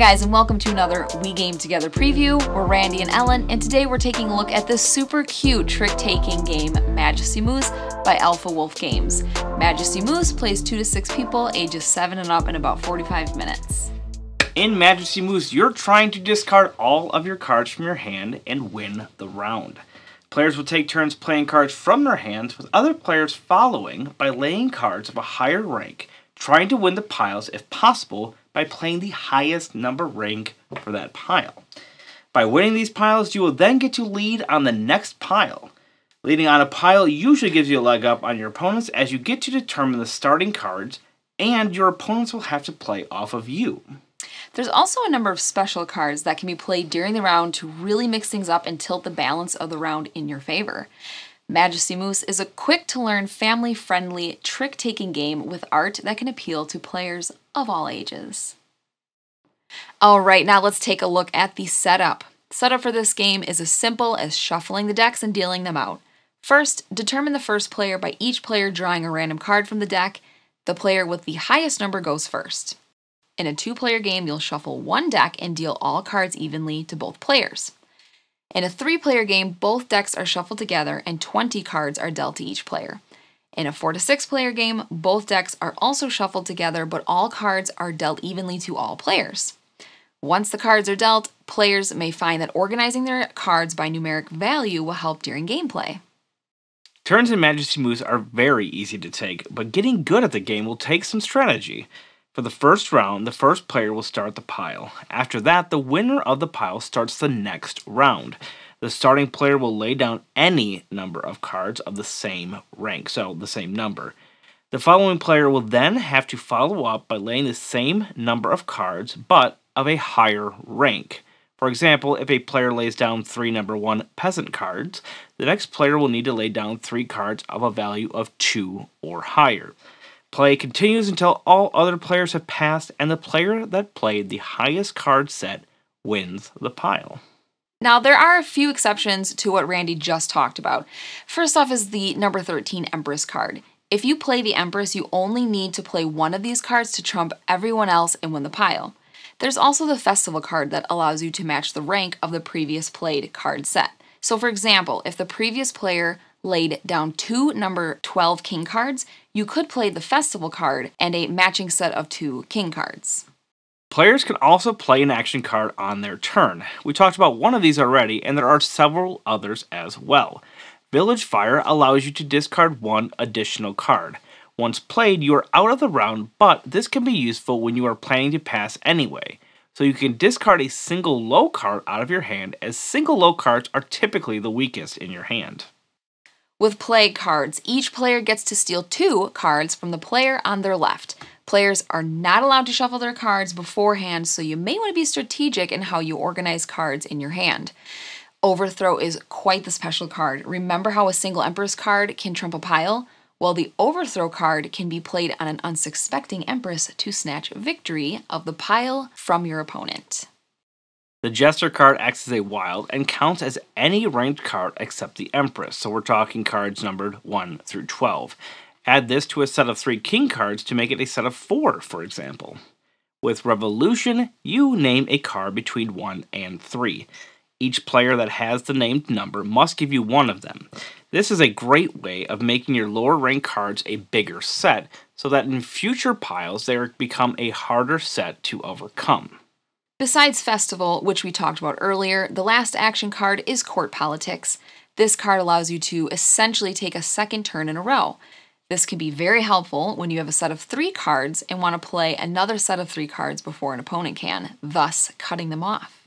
Hi guys and welcome to another We Game Together preview. We're Randy and Ellen and today we're taking a look at the super cute trick-taking game Majesty Moose by Alpha Wolf Games. Majesty Moose plays 2 to 6 people ages 7 and up in about 45 minutes. In Majesty Moose, you're trying to discard all of your cards from your hand and win the round. Players will take turns playing cards from their hands with other players following by laying cards of a higher rank, trying to win the piles if possible by playing the highest number rank for that pile. By winning these piles, you will then get to lead on the next pile. Leading on a pile usually gives you a leg up on your opponents as you get to determine the starting cards, and your opponents will have to play off of you. There's also a number of special cards that can be played during the round to really mix things up and tilt the balance of the round in your favor. Majesty Moose is a quick to learn, family friendly, trick taking game with art that can appeal to players of all ages. All right, now let's take a look at the setup. Setup for this game is as simple as shuffling the decks and dealing them out. First, determine the first player by each player drawing a random card from the deck. The player with the highest number goes first. In a two player game, you'll shuffle one deck and deal all cards evenly to both players. In a three player game, both decks are shuffled together and 20 cards are dealt to each player. In a 4 to 6 player game, both decks are also shuffled together, but all cards are dealt evenly to all players. Once the cards are dealt, players may find that organizing their cards by numeric value will help during gameplay. Turns and majesty moves are very easy to take, but getting good at the game will take some strategy. For the first round, the first player will start the pile. After that, the winner of the pile starts the next round. The starting player will lay down any number of cards of the same rank, so the same number. The following player will then have to follow up by laying the same number of cards, but of a higher rank. For example, if a player lays down three number one peasant cards, the next player will need to lay down three cards of a value of two or higher. Play continues until all other players have passed, and the player that played the highest card set wins the pile. Now, there are a few exceptions to what Randy just talked about. First off, is the number 13 Empress card. If you play the Empress, you only need to play one of these cards to trump everyone else and win the pile. There's also the Festival card that allows you to match the rank of the previous played card set. So, for example, if the previous player laid down two number 12 king cards, you could play the festival card and a matching set of two king cards. Players can also play an action card on their turn. We talked about one of these already, and there are several others as well. Village Fire allows you to discard one additional card. Once played, you are out of the round, but this can be useful when you are planning to pass anyway. So you can discard a single low card out of your hand, as single low cards are typically the weakest in your hand with play cards. Each player gets to steal two cards from the player on their left. Players are not allowed to shuffle their cards beforehand, so you may want to be strategic in how you organize cards in your hand. Overthrow is quite the special card. Remember how a single Empress card can trump a pile? Well, the Overthrow card can be played on an unsuspecting Empress to snatch victory of the pile from your opponent. The Jester card acts as a wild and counts as any ranked card except the Empress, so we're talking cards numbered 1 through 12. Add this to a set of three king cards to make it a set of four, for example. With Revolution, you name a card between 1 and 3. Each player that has the named number must give you one of them. This is a great way of making your lower rank cards a bigger set, so that in future piles they become a harder set to overcome. Besides Festival, which we talked about earlier, the last action card is Court Politics. This card allows you to essentially take a second turn in a row. This can be very helpful when you have a set of three cards and want to play another set of three cards before an opponent can, thus cutting them off.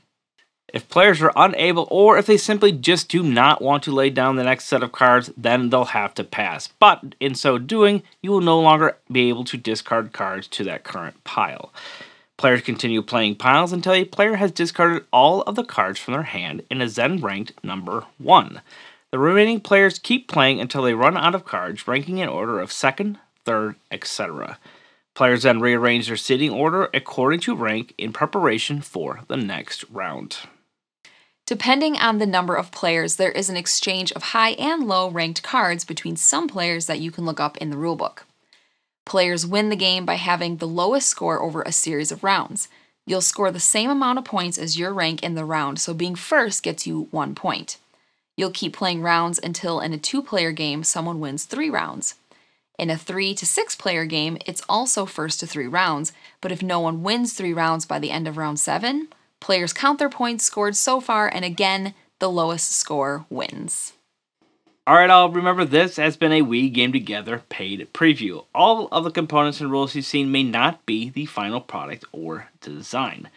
If players are unable or if they simply just do not want to lay down the next set of cards, then they'll have to pass. But in so doing, you will no longer be able to discard cards to that current pile. Players continue playing piles until a player has discarded all of the cards from their hand and is then ranked number 1. The remaining players keep playing until they run out of cards, ranking in order of second, third, etc. Players then rearrange their seating order according to rank in preparation for the next round. Depending on the number of players, there is an exchange of high and low ranked cards between some players that you can look up in the rulebook. Players win the game by having the lowest score over a series of rounds. You'll score the same amount of points as your rank in the round, so being first gets you one point. You'll keep playing rounds until in a two player game, someone wins three rounds. In a three to six player game, it's also first to three rounds, but if no one wins three rounds by the end of round seven, players count their points scored so far, and again, the lowest score wins. Alright, I'll remember this has been a Wii Game Together paid preview. All of the components and rules you've seen may not be the final product or design.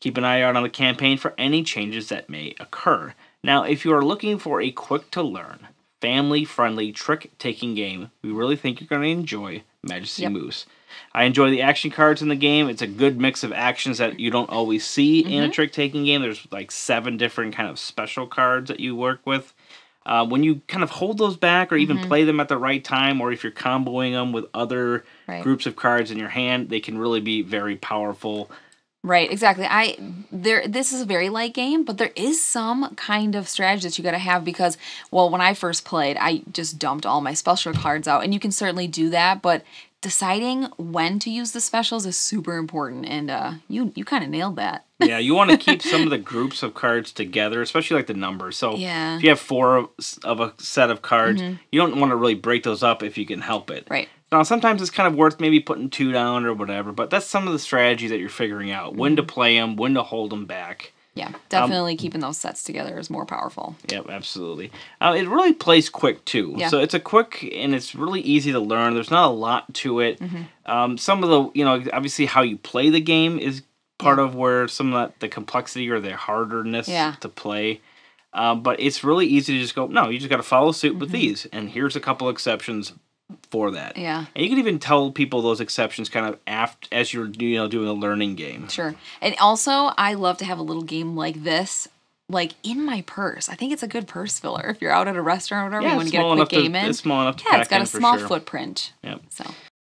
Keep an eye out on the campaign for any changes that may occur. Now, if you are looking for a quick to learn, family friendly, trick taking game, we really think you're going to enjoy Majesty yep. Moose. I enjoy the action cards in the game. It's a good mix of actions that you don't always see mm-hmm. in a mm-hmm. trick taking game. There's like seven different kind of special cards that you work with uh, when you kind of hold those back or even mm-hmm. play them at the right time, or if you're comboing them with other right. groups of cards in your hand, they can really be very powerful. Right, exactly. I there this is a very light game, but there is some kind of strategy that you got to have because well, when I first played, I just dumped all my special cards out and you can certainly do that, but deciding when to use the specials is super important and uh, you you kind of nailed that yeah you want to keep some of the groups of cards together especially like the numbers so yeah. if you have four of, of a set of cards mm-hmm. you don't want to really break those up if you can help it right now sometimes it's kind of worth maybe putting two down or whatever but that's some of the strategy that you're figuring out mm-hmm. when to mm-hmm. play them when to hold them back yeah, um, definitely um, keeping those sets together is more powerful. Yep, yeah, absolutely. Uh, it really plays quick too. Yeah. So it's a quick and it's really easy to learn. There's not a lot to it. Mm-hmm. Um, some of the, you know, obviously how you play the game is part of where some of that, the complexity or the harderness yeah. to play. Um, but it's really easy to just go, no, you just got to follow suit mm-hmm. with these. And here's a couple exceptions for that. Yeah. And you can even tell people those exceptions kind of after as you're you know doing a learning game. Sure. And also, I love to have a little game like this like in my purse. I think it's a good purse filler if you're out at a restaurant or whatever yeah, you want to get a quick game to, in. It's small enough. yeah, it's got a small sure. footprint. Yep. So.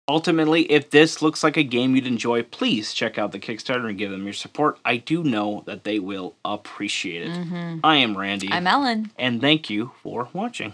Ultimately, if this looks like a game you'd enjoy, please check out the Kickstarter and give them your support. I do know that they will appreciate it. Mm-hmm. I am Randy. I'm Ellen. And thank you for watching.